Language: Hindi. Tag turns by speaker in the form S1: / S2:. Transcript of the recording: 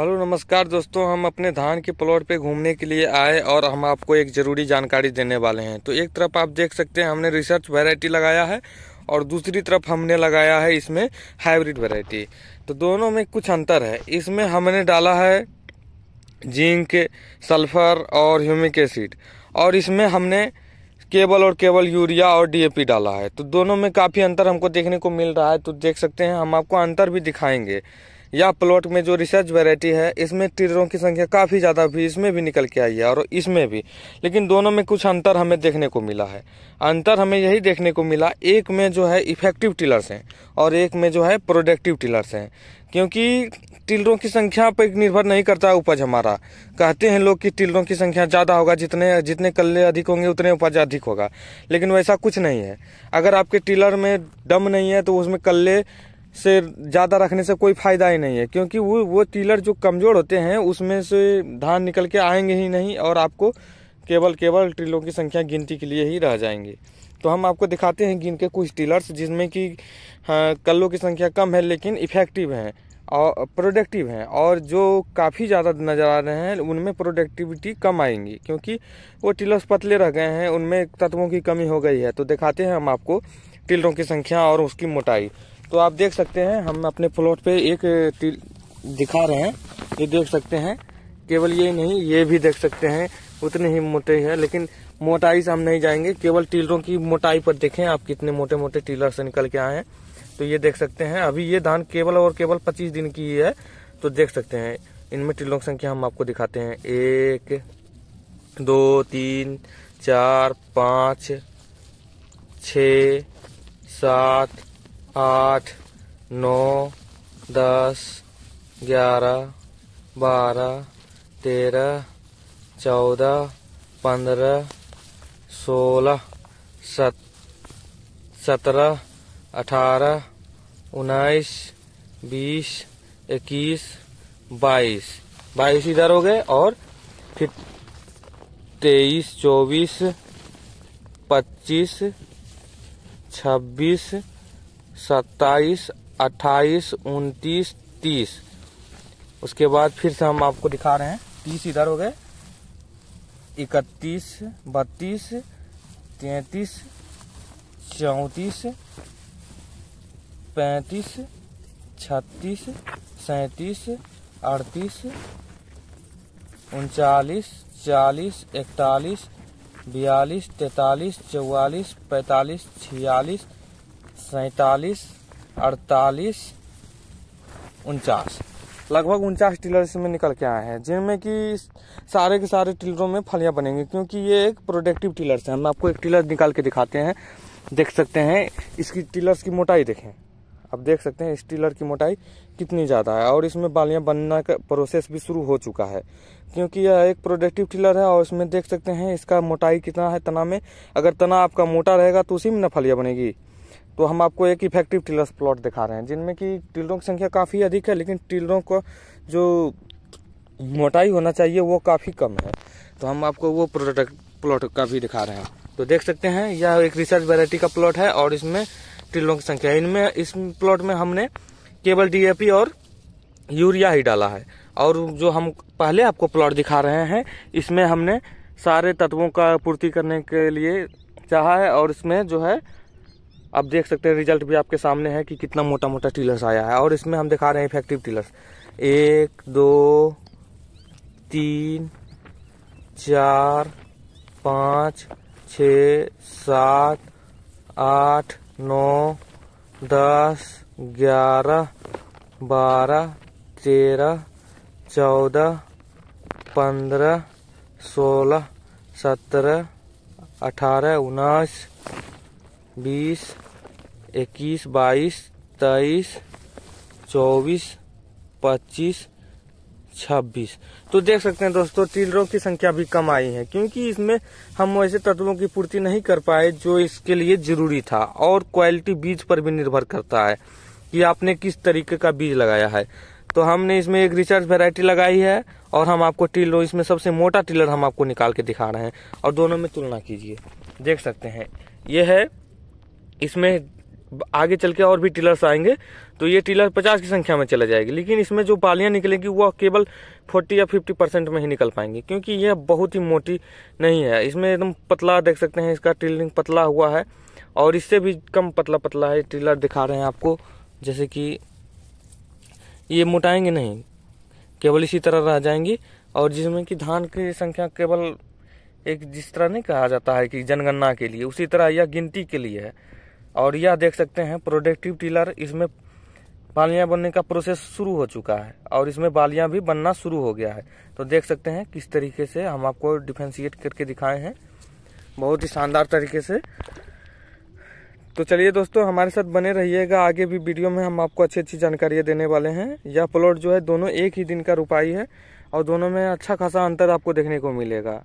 S1: हेलो नमस्कार दोस्तों हम अपने धान के प्लॉट पे घूमने के लिए आए और हम आपको एक ज़रूरी जानकारी देने वाले हैं तो एक तरफ आप देख सकते हैं हमने रिसर्च वैरायटी लगाया है और दूसरी तरफ हमने लगाया है इसमें हाइब्रिड वैरायटी तो दोनों में कुछ अंतर है इसमें हमने डाला है जिंक सल्फर और ह्यूमिक एसिड और इसमें हमने केबल और केबल यूरिया और डीएपी डाला है तो दोनों में काफ़ी अंतर हमको देखने को मिल रहा है तो देख सकते हैं हम आपको अंतर भी दिखाएंगे या प्लॉट में जो रिसर्च वैरायटी है इसमें टिड्डों की संख्या काफ़ी ज़्यादा भी इसमें भी निकल के आई है और इसमें भी लेकिन दोनों में कुछ अंतर हमें देखने को मिला है अंतर हमें यही देखने को मिला एक में जो है इफेक्टिव टिलर्स हैं और एक में जो है प्रोडक्टिव टिलर्स हैं क्योंकि टिलरों की संख्या पर निर्भर नहीं करता उपज हमारा कहते हैं लोग कि टिलरों की संख्या ज़्यादा होगा जितने जितने कल्ले अधिक होंगे उतने उपज अधिक होगा लेकिन वैसा कुछ नहीं है अगर आपके टिलर में दम नहीं है तो उसमें कल्ले से ज़्यादा रखने से कोई फ़ायदा ही नहीं है क्योंकि वो वो टीलर जो कमज़ोर होते हैं उसमें से धान निकल के आएंगे ही नहीं और आपको केवल केवल टीलों की संख्या गिनती के लिए ही रह जाएंगे तो हम आपको दिखाते हैं गिन के कुछ टीलर्स जिसमें कि हाँ, कल्लों की संख्या कम है लेकिन इफ़ेक्टिव हैं और प्रोडक्टिव हैं और जो काफ़ी ज़्यादा नज़र आ रहे हैं उनमें प्रोडक्टिविटी कम आएंगी क्योंकि वो टीलर्स पतले रह गए हैं उनमें तत्वों की कमी हो गई है तो दिखाते हैं हम आपको टिलरों की संख्या और उसकी मोटाई तो आप देख सकते हैं हम अपने प्लॉट पे एक दिखा रहे हैं ये देख सकते हैं केवल ये नहीं ये भी देख सकते हैं उतने ही मोटे है लेकिन मोटाई से हम नहीं जाएंगे केवल टीलरों की मोटाई पर देखें आप कितने मोटे मोटे टीलर से निकल के आए हैं तो ये देख सकते हैं अभी ये धान केवल और केवल 25 दिन की है तो देख सकते हैं इनमें टीलों की संख्या हम आपको दिखाते हैं एक दो तीन चार पाँच छ सात आठ नौ दस ग्यारह बारह तेरह चौदह पंद्रह सोलह सत्रह अठारह उन्नीस बीस इक्कीस बाईस बाईस इधर हो गए और फिर तेईस चौबीस पच्चीस छब्बीस सत्ताईस अट्ठाईस उनतीस तीस उसके बाद फिर से हम आपको दिखा रहे हैं तीस इधर हो गए इकतीस बत्तीस तैतीस चौंतीस पैंतीस छत्तीस सैंतीस अड़तीस उनचालीस चालीस इकतालीस बयालीस तैतालीस चौवालीस पैंतालीस छियालीस सैतालीस अड़तालीस उनचास लगभग उनचास टिलर इसमें निकल के आए हैं जिनमें कि सारे के सारे टिलरों में फलियाँ बनेंगी क्योंकि ये एक प्रोडक्टिव टिलर्स है हम आपको एक टिलर निकाल के दिखाते हैं देख सकते हैं इसकी टिलर्स की मोटाई देखें आप देख सकते हैं इस टिलर की मोटाई कितनी ज़्यादा है और इसमें बालियाँ बनना का प्रोसेस भी शुरू हो चुका है क्योंकि यह एक प्रोडक्टिव टिलर है और इसमें देख सकते हैं इसका मोटाई कितना है तना में अगर तना आपका मोटा रहेगा तो उसी में न फलियाँ बनेगी तो हम आपको एक इफेक्टिव टिलर्स प्लॉट दिखा रहे हैं जिनमें कि टिलरों की संख्या काफ़ी अधिक है लेकिन टिलरों को जो मोटाई होना चाहिए वो काफ़ी कम है तो हम आपको वो प्रोडक्ट प्लॉट का भी दिखा रहे हैं तो देख सकते हैं यह एक रिसर्च वेराइटी का प्लॉट है और इसमें टिलरों की संख्या इनमें इस प्लॉट में हमने केवल डी और यूरिया ही डाला है और जो हम पहले आपको प्लॉट दिखा रहे हैं इसमें हमने सारे तत्वों का पूर्ति करने के लिए चाहा है और इसमें जो है आप देख सकते हैं रिजल्ट भी आपके सामने है कि कितना मोटा मोटा टीलर्स आया है और इसमें हम दिखा रहे हैं इफेक्टिव टीलर्स एक दो तीन चार पाँच छ सात आठ नौ दस ग्यारह बारह तेरह चौदह पंद्रह सोलह सत्रह अठारह उन्नीस बीस इक्कीस बाईस तेईस चौबीस पच्चीस छब्बीस तो देख सकते हैं दोस्तों टीलरों की संख्या भी कम आई है क्योंकि इसमें हम वैसे तत्वों की पूर्ति नहीं कर पाए जो इसके लिए जरूरी था और क्वालिटी बीज पर भी निर्भर करता है कि आपने किस तरीके का बीज लगाया है तो हमने इसमें एक रिसर्च वेराइटी लगाई है और हम आपको टीलरों इसमें सबसे मोटा टीलर हम आपको निकाल के दिखा रहे हैं और दोनों में तुलना कीजिए देख सकते हैं ये है इसमें आगे चल के और भी टीलर्स आएंगे तो ये टीलर पचास की संख्या में चला जाएगी लेकिन इसमें जो बालियाँ निकलेंगी वह केवल फोर्टी या फिफ्टी परसेंट में ही निकल पाएंगी क्योंकि यह बहुत ही मोटी नहीं है इसमें एकदम पतला देख सकते हैं इसका टीलिंग पतला हुआ है और इससे भी कम पतला पतला है टीलर दिखा रहे हैं आपको जैसे कि ये मोटाएंगे नहीं केवल इसी तरह रह जाएंगी और जिसमें कि धान की संख्या केवल एक जिस तरह नहीं कहा जाता है कि जनगणना के लिए उसी तरह यह गिनती के लिए है और यह देख सकते हैं प्रोडक्टिव टीलर इसमें बालियां बनने का प्रोसेस शुरू हो चुका है और इसमें बालियां भी बनना शुरू हो गया है तो देख सकते हैं किस तरीके से हम आपको डिफेंशिएट करके दिखाए हैं बहुत ही शानदार तरीके से तो चलिए दोस्तों हमारे साथ बने रहिएगा आगे भी वीडियो में हम आपको अच्छी अच्छी जानकारियाँ देने वाले हैं यह प्लॉट जो है दोनों एक ही दिन का रुपाई है और दोनों में अच्छा खासा अंतर आपको देखने को मिलेगा